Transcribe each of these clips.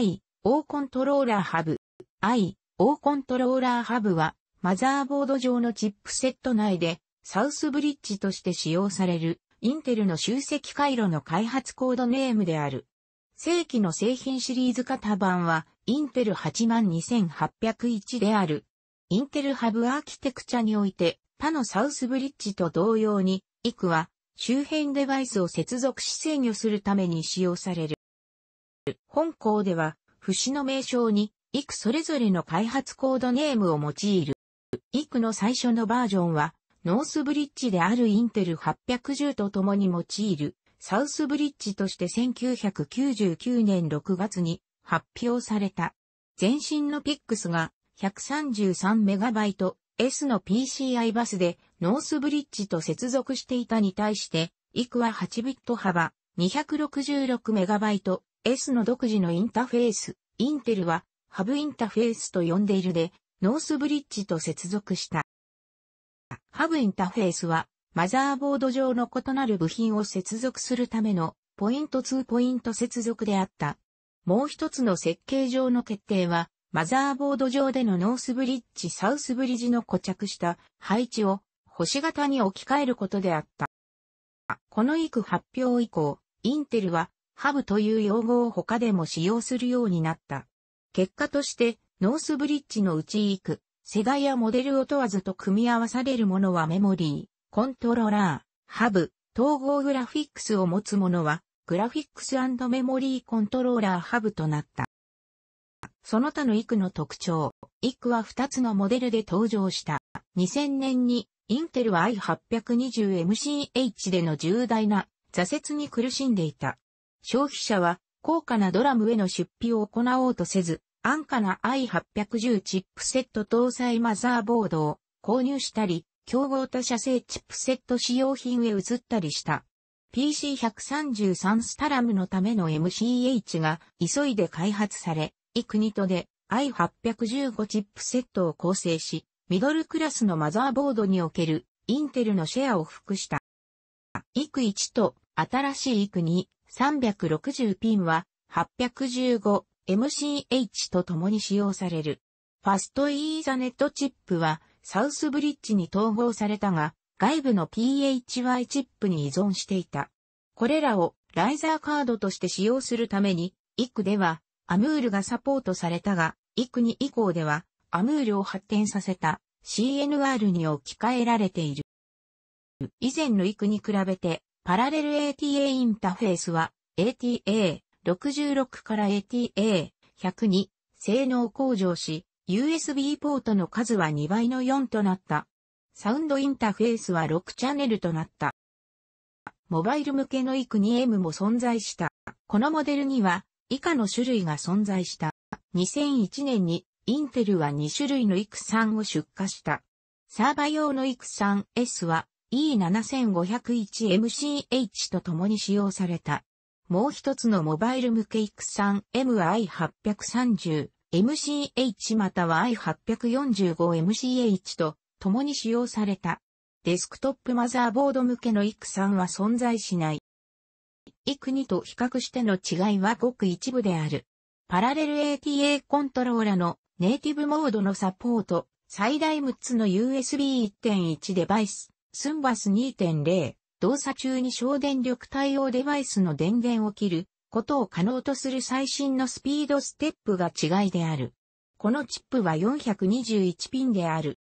IO コントローラーハブ。IO コントローラーハブは、マザーボード上のチップセット内で、サウスブリッジとして使用される、インテルの集積回路の開発コードネームである。正規の製品シリーズ型版は、インテル82801である。インテルハブアーキテクチャにおいて、他のサウスブリッジと同様に、イクは、周辺デバイスを接続し制御するために使用される。本校では、不死の名称に、幾それぞれの開発コードネームを用いる。幾の最初のバージョンは、ノースブリッジであるインテル810と共に用いる、サウスブリッジとして1999年6月に発表された。前身の PIX が 133MB S の PCI バスでノースブリッジと接続していたに対して、イクは8ビット幅 266MB S の独自のインタフェース、インテルは、ハブインタフェースと呼んでいるで、ノースブリッジと接続した。ハブインタフェースは、マザーボード上の異なる部品を接続するための、ポイント2ポイント接続であった。もう一つの設計上の決定は、マザーボード上でのノースブリッジ、サウスブリッジの固着した配置を星型に置き換えることであった。このく発表以降、インテルはハブという用語を他でも使用するようになった。結果として、ノースブリッジのうちイく、世代やモデルを問わずと組み合わされるものはメモリー、コントローラー、ハブ、統合グラフィックスを持つものは、グラフィックスメモリーコントローラーハブとなった。その他のイクの特徴、イクは2つのモデルで登場した。2000年に、インテルは i820MCH での重大な挫折に苦しんでいた。消費者は高価なドラムへの出費を行おうとせず、安価な i810 チップセット搭載マザーボードを購入したり、競合他社製チップセット使用品へ移ったりした。PC133 スタラムのための MCH が急いで開発され、イクニトで i815 チップセットを構成し、ミドルクラスのマザーボードにおけるインテルのシェアを服した。イク1と新しいイク2、360ピンは 815MCH と共に使用される。ファストイーザネットチップはサウスブリッジに統合されたが、外部の PHY チップに依存していた。これらをライザーカードとして使用するために、イクではアムールがサポートされたが、イク2以降ではアムールを発展させた CNR に置き換えられている。以前のイクに比べてパラレル ATA インターフェースは ATA66 から ATA102 性能向上し、USB ポートの数は2倍の4となった。サウンドインターフェースは6チャンネルとなった。モバイル向けの IC2M も存在した。このモデルには以下の種類が存在した。2001年にインテルは2種類の IC3 を出荷した。サーバ用の IC3S は E7501MCH と共に使用された。もう一つのモバイル向け X3MI830、MCH または I845MCH と共に使用された。デスクトップマザーボード向けの x 3は存在しない。イク2と比較しての違いはごく一部である。パラレル ATA コントローラのネイティブモードのサポート、最大6つの USB1.1 デバイス、スンバス2.0、動作中に省電力対応デバイスの電源を切ることを可能とする最新のスピードステップが違いである。このチップは421ピンである。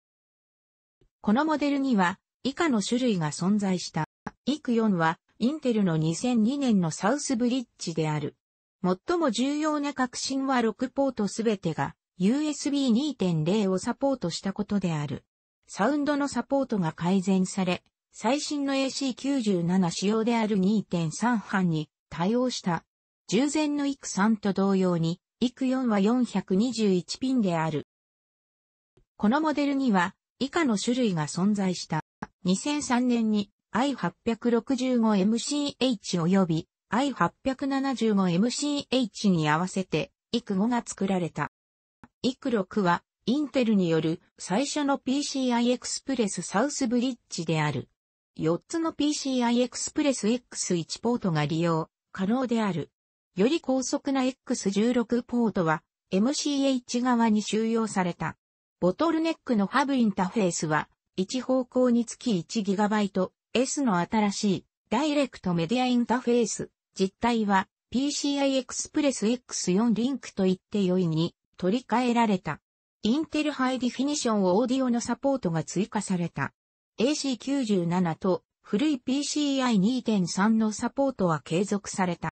このモデルには以下の種類が存在した。イク4はインテルの2002年のサウスブリッジである。最も重要な革新は6ポートすべてが USB2.0 をサポートしたことである。サウンドのサポートが改善され、最新の AC97 仕様である2.3班に対応した。従前の IC3 と同様に、IC4 は421ピンである。このモデルには、以下の種類が存在した。2003年に I865MCH 及び I875MCH に合わせて、IC5 が作られた。IC6 はインテルによる最初の PCI エクスプレスサウスブリッジである。4つの PCI エクスプレス X1 ポートが利用可能である。より高速な X16 ポートは MCH 側に収容された。ボトルネックのハブインターフェースは1方向につき 1GB S の新しいダイレクトメディアインターフェース。実態は PCI エクスプレス X4 リンクと言って良いに取り替えられた。インテルハイディフィニションオーディオのサポートが追加された。AC97 と古い PCI2.3 のサポートは継続された。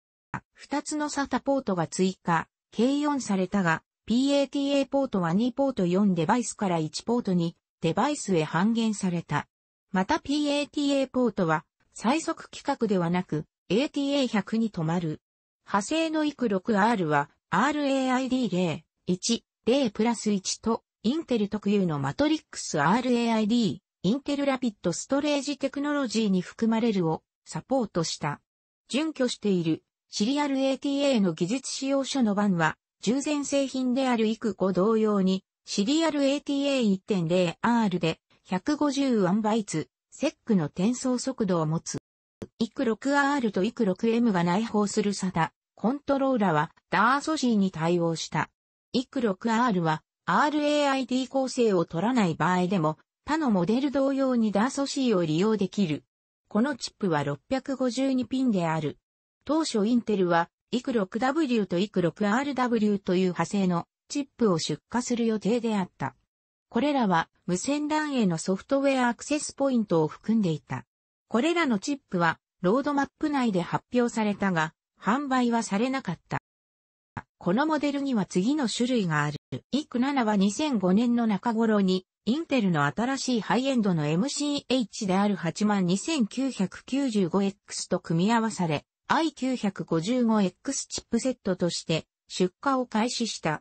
2つのサポートが追加、計4されたが、PATA ポートは2ポート4デバイスから1ポートにデバイスへ半減された。また PATA ポートは最速規格ではなく ATA100 に止まる。派生の IC6R は RAID0、1、0プラス1と、インテル特有のマトリックス RAID、インテルラピッドストレージテクノロジーに含まれるをサポートした。準拠しているシリアル ATA の技術使用書の版は、従前製品であるイクコ同様に、シリアル ATA1.0R で1 5 0ンバイツ、セックの転送速度を持つ。イク 6R とイク 6M が内包する SATA コントローラはダーソジーに対応した。クロ6 r は RAID 構成を取らない場合でも他のモデル同様にダーソ C を利用できる。このチップは652ピンである。当初インテルは i ク6 w と i ク6 r w という派生のチップを出荷する予定であった。これらは無線 LAN へのソフトウェアアクセスポイントを含んでいた。これらのチップはロードマップ内で発表されたが、販売はされなかった。このモデルには次の種類がある。i ク7は2005年の中頃に、インテルの新しいハイエンドの MCH である 82995X と組み合わされ、i955X チップセットとして出荷を開始した。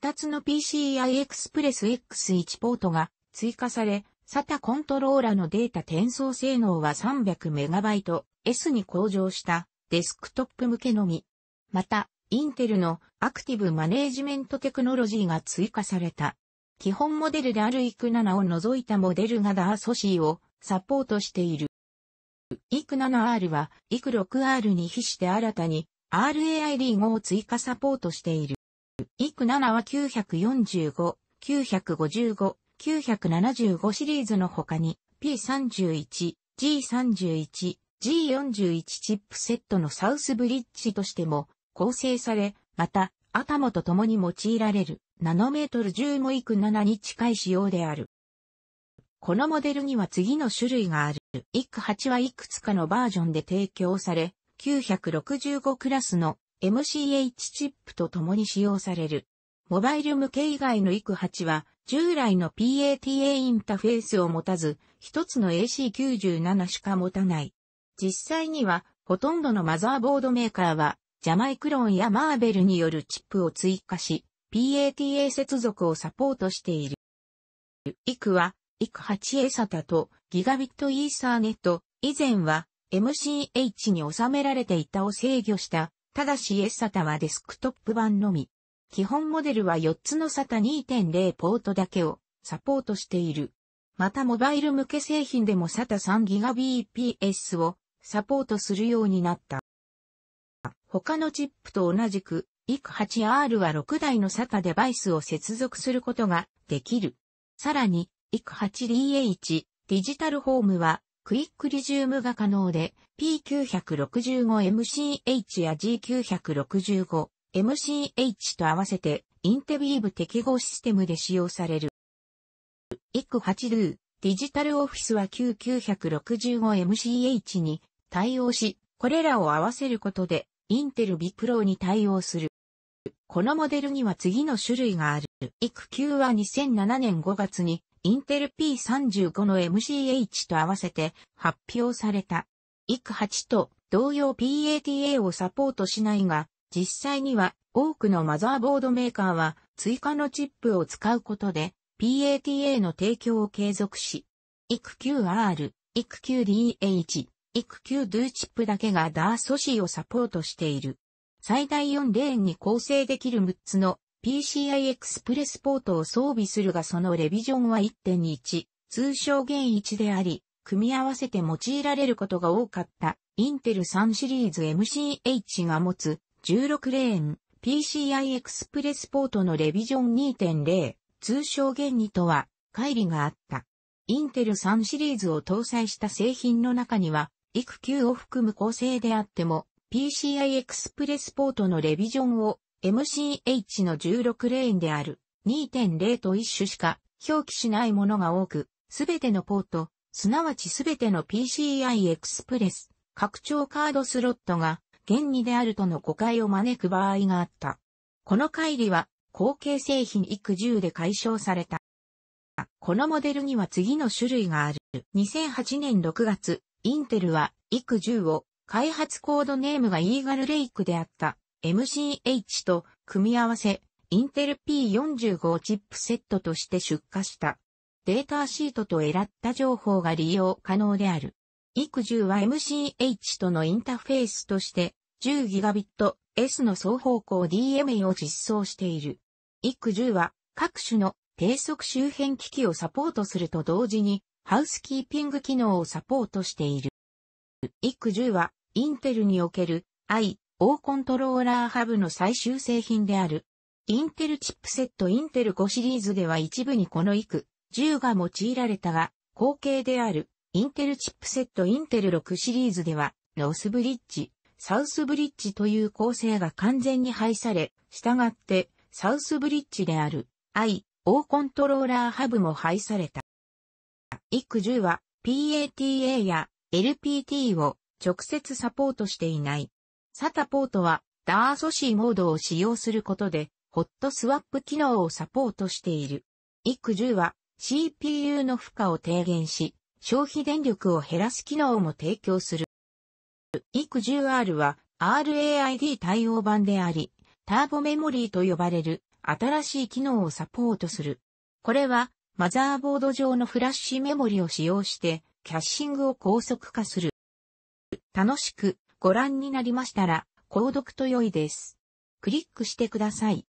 2つの PCI Express X1 ポートが追加され、SATA コントローラのデータ転送性能は 300MB S に向上したデスクトップ向けのみ。また、インテルのアクティブマネージメントテクノロジーが追加された。基本モデルである IC7 を除いたモデルがダーソシーをサポートしている。IC7R は IC6R に比して新たに RAID5 を追加サポートしている。IC7 は945、955、975シリーズの他に P31、G31、G41 チップセットのサウスブリッジとしても構成され、また、アタモと共に用いられる、ナノメートル10もいく7に近い仕様である。このモデルには次の種類がある。イク8はいくつかのバージョンで提供され、965クラスの MCH チップと共に使用される。モバイル向け以外のイク8は、従来の PATA インターフェースを持たず、一つの AC97 しか持たない。実際には、ほとんどのマザーボードメーカーは、ジャマイクロンやマーベルによるチップを追加し、PATA 接続をサポートしている。イクは、イク 8A サタとギガビットイーサーネット、以前は MCH に収められていたを制御した、ただし S サタはデスクトップ版のみ。基本モデルは4つのサタ2.0ポートだけをサポートしている。またモバイル向け製品でもサタ 3GBps をサポートするようになった。他のチップと同じく、IC8R は6台の SATA デバイスを接続することができる。さらに、IC8DH デジタルホームは、クイックリジウムが可能で、P965MCH や G965MCH と合わせて、インテビーブ適合システムで使用される。i c 8 d o デジタルオフィスは Q965MCH に対応し、これらを合わせることでインテルビプローに対応する。このモデルには次の種類がある。育休は2007年5月にインテル P35 の MCH と合わせて発表された。育8と同様 PATA をサポートしないが、実際には多くのマザーボードメーカーは追加のチップを使うことで PATA の提供を継続し、育 QR、育 QDH、育休ドゥーチップだけがダーソシーをサポートしている。最大4レーンに構成できる6つの PCI エクスプレスポートを装備するがそのレビジョンは1.21、通称現1であり、組み合わせて用いられることが多かった、インテル3シリーズ MCH が持つ16レーン PCI エクスプレスポートのレビジョン2.0、通称現2とは、乖離があった。インテル3シリーズを搭載した製品の中には、育休を含む構成であっても、PCI エクスプレスポートのレビジョンを MCH の16レーンである2.0と一種しか表記しないものが多く、すべてのポート、すなわちすべての PCI エクスプレス、拡張カードスロットが、現にであるとの誤解を招く場合があった。この乖離は、後継製品育1で解消された。このモデルには次の種類がある。2008年6月、インテルは、ク10を、開発コードネームがイーガルレイクであった MCH と組み合わせ、インテル P45 チップセットとして出荷した。データシートとエラッタ情報が利用可能である。ク10は MCH とのインターフェースとして1 0 g b ト、s の双方向 DMA を実装している。幾10は各種の低速周辺機器をサポートすると同時にハウスキーピング機能をサポートしている。IC10 は、インテルにおける I/O コントローラーハブの最終製品である。インテルチップセットインテル5シリーズでは一部にこの IC10 が用いられたが、後継であるインテルチップセットインテル6シリーズでは、ノスブリッジ、サウスブリッジという構成が完全に廃され、従って、サウスブリッジである I/O コントローラーハブも廃された。育10は PATA や LPT を直接サポートしていない。サタポートはダーソシーモードを使用することで、ホットスワップ機能をサポートしている。育10は CPU の負荷を低減し、消費電力を減らす機能も提供する。育 10R は RAID 対応版であり、ターボメモリーと呼ばれる新しい機能をサポートする。これはマザーボード上のフラッシュメモリを使用して、キャッシングを高速化する。楽しくご覧になりましたら、購読と良いです。クリックしてください。